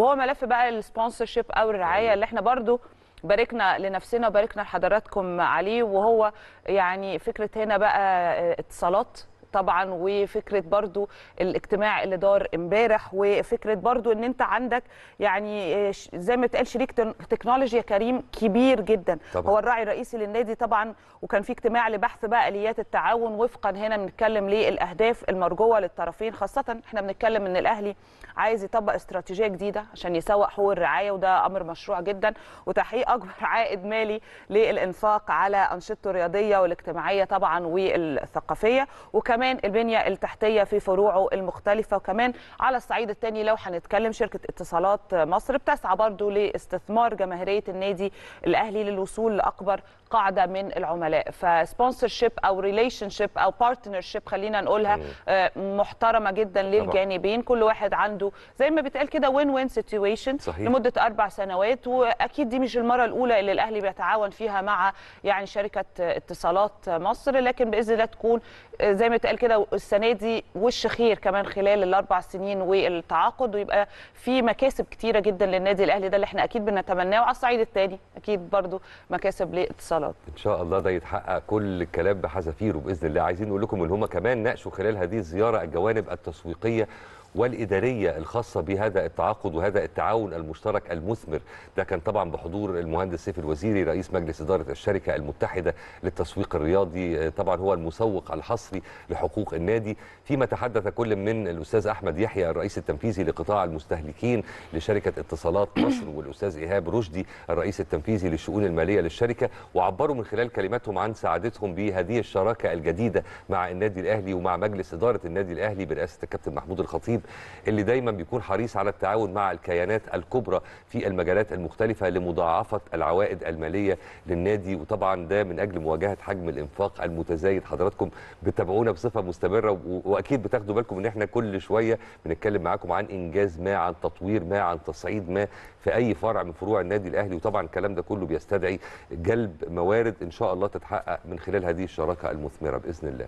وهو ملف بقى السبونسرشيب او الرعايه أيوة. اللي احنا برضو باركنا لنفسنا وباركنا لحضراتكم عليه وهو يعني فكره هنا بقى آه، اتصالات طبعا وفكره برضو الاجتماع اللي دار امبارح وفكره برضو ان انت عندك يعني آه، زي ما تقال شريك تكنولوجيا كريم كبير جدا طبعا. هو الراعي الرئيسي للنادي طبعا وكان في اجتماع لبحث بقى اليات التعاون وفقا هنا بنتكلم للاهداف المرجوه للطرفين خاصه احنا بنتكلم ان الاهلي عايز يطبق استراتيجيه جديده عشان يسوق حقوق الرعايه وده امر مشروع جدا وتحقيق اكبر عائد مالي للانفاق على انشطته الرياضيه والاجتماعيه طبعا والثقافيه وكمان كمان البنيه التحتيه في فروعه المختلفه وكمان على الصعيد الثاني لو هنتكلم شركه اتصالات مصر بتسعى برضه لاستثمار جماهيريه النادي الاهلي للوصول لاكبر قاعده من العملاء فسبونسر شيب او ريليشن شيب او بارتنر شيب خلينا نقولها آه، محترمه جدا للجانبين كل واحد عنده زي ما بيتقال كده وين وين سيتويشن لمده اربع سنوات واكيد دي مش المره الاولى اللي الاهلي بيتعاون فيها مع يعني شركه اتصالات مصر لكن باذن الله تكون آه، زي ما بيتقال كده السنه دي وش خير كمان خلال الاربع سنين والتعاقد ويبقى في مكاسب كتيره جدا للنادي الاهلي ده اللي احنا اكيد بنتمناه وعلى الصعيد الثاني اكيد برضو مكاسب لاتصالات ان شاء الله ده يتحقق كل الكلام بحذافيره باذن الله عايزين نقول لكم ان هم كمان ناقشوا خلال هذه الزياره الجوانب التسويقيه والإدارية الخاصة بهذا التعاقد وهذا التعاون المشترك المثمر ده كان طبعا بحضور المهندس سيف الوزيري رئيس مجلس إدارة الشركة المتحدة للتسويق الرياضي طبعا هو المسوق الحصري لحقوق النادي فيما تحدث كل من الأستاذ أحمد يحيى الرئيس التنفيذي لقطاع المستهلكين لشركة اتصالات مصر والأستاذ إيهاب رشدي الرئيس التنفيذي للشؤون المالية للشركة وعبروا من خلال كلماتهم عن سعادتهم بهذه الشراكة الجديدة مع النادي الأهلي ومع مجلس إدارة النادي الأهلي برئاسة الكابتن محمود الخطيب الحزب اللي دايما بيكون حريص على التعاون مع الكيانات الكبرى في المجالات المختلفة لمضاعفة العوائد المالية للنادي وطبعا ده من أجل مواجهة حجم الإنفاق المتزايد حضراتكم بتتابعونا بصفة مستمرة وأكيد بتاخدوا بالكم إن إحنا كل شوية بنتكلم معاكم عن إنجاز ما عن تطوير ما عن تصعيد ما في أي فرع من فروع النادي الأهلي وطبعا الكلام ده كله بيستدعي جلب موارد إن شاء الله تتحقق من خلال هذه الشراكة المثمرة بإذن الله